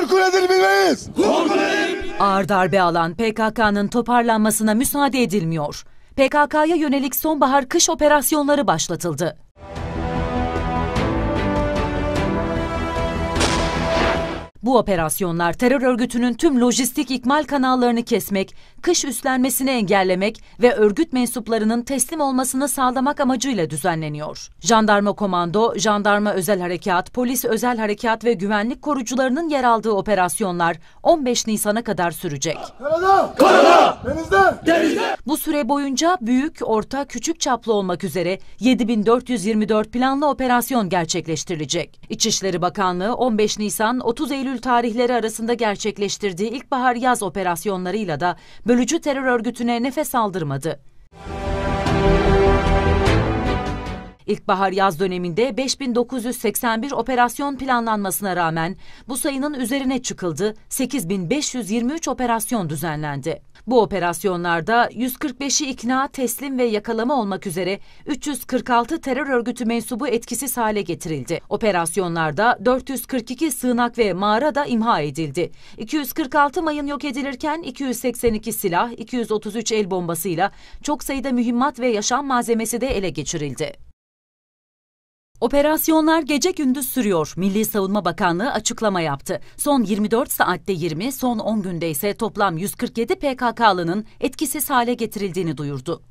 Korku nedir bilmeyiz. Korku Ağır darbe alan PKK'nın toparlanmasına müsaade edilmiyor. PKK'ya yönelik sonbahar kış operasyonları başlatıldı. Bu operasyonlar terör örgütünün tüm lojistik ikmal kanallarını kesmek, kış üstlenmesini engellemek ve örgüt mensuplarının teslim olmasını sağlamak amacıyla düzenleniyor. Jandarma Komando, Jandarma Özel Harekat, Polis Özel Harekat ve güvenlik korucularının yer aldığı operasyonlar 15 Nisan'a kadar sürecek. Karada! Karada! Denizde! Denizde! Bu süre boyunca büyük, orta, küçük çaplı olmak üzere 7424 planlı operasyon gerçekleştirilecek. İçişleri Bakanlığı 15 Nisan 30 Eylül tarihleri arasında gerçekleştirdiği ilkbahar-yaz operasyonlarıyla da bölücü terör örgütüne nefes aldırmadı. İlkbahar yaz döneminde 5981 operasyon planlanmasına rağmen bu sayının üzerine çıkıldı, 8523 operasyon düzenlendi. Bu operasyonlarda 145'i ikna, teslim ve yakalama olmak üzere 346 terör örgütü mensubu etkisiz hale getirildi. Operasyonlarda 442 sığınak ve mağara da imha edildi. 246 mayın yok edilirken 282 silah, 233 el bombasıyla çok sayıda mühimmat ve yaşam malzemesi de ele geçirildi. Operasyonlar gece gündüz sürüyor. Milli Savunma Bakanlığı açıklama yaptı. Son 24 saatte 20, son 10 günde ise toplam 147 PKK'lının etkisiz hale getirildiğini duyurdu.